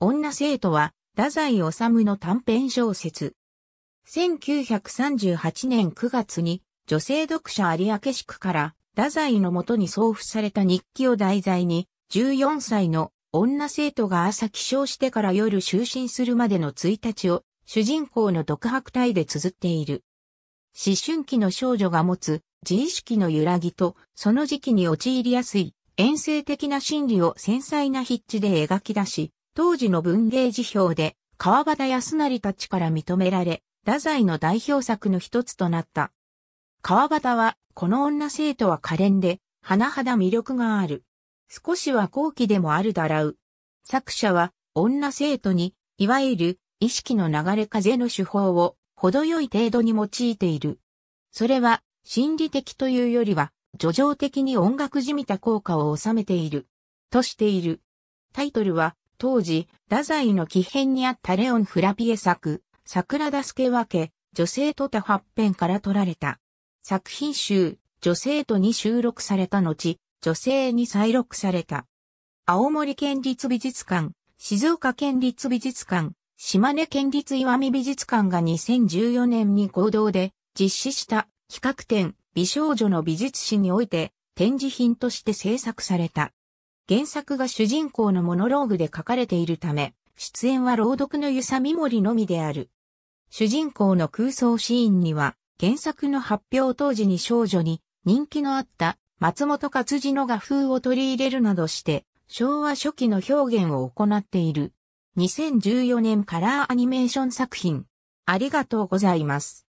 女生徒は、太宰治の短編小説。1938年9月に、女性読者有明宿から、太宰のもとに送付された日記を題材に、14歳の女生徒が朝起床してから夜就寝するまでの1日を、主人公の独白体で綴っている。思春期の少女が持つ自意識の揺らぎと、その時期に陥りやすい、遠征的な心理を繊細な筆致で描き出し、当時の文芸辞表で、川端康成たちから認められ、太宰の代表作の一つとなった。川端は、この女生徒は可憐で、甚だ魅力がある。少しは高貴でもあるだらう。作者は、女生徒に、いわゆる、意識の流れ風の手法を、程よい程度に用いている。それは、心理的というよりは、叙情的に音楽じみた効果を収めている。としている。タイトルは、当時、太宰の奇変にあったレオン・フラピエ作、桜田助分け、女性とた発編から取られた。作品集、女性とに収録された後、女性に再録された。青森県立美術館、静岡県立美術館、島根県立岩見美術館が2014年に合同で実施した企画展美少女の美術史において展示品として制作された。原作が主人公のモノローグで書かれているため、出演は朗読のゆさみもりのみである。主人公の空想シーンには、原作の発表当時に少女に人気のあった松本勝次の画風を取り入れるなどして、昭和初期の表現を行っている。2014年カラーアニメーション作品。ありがとうございます。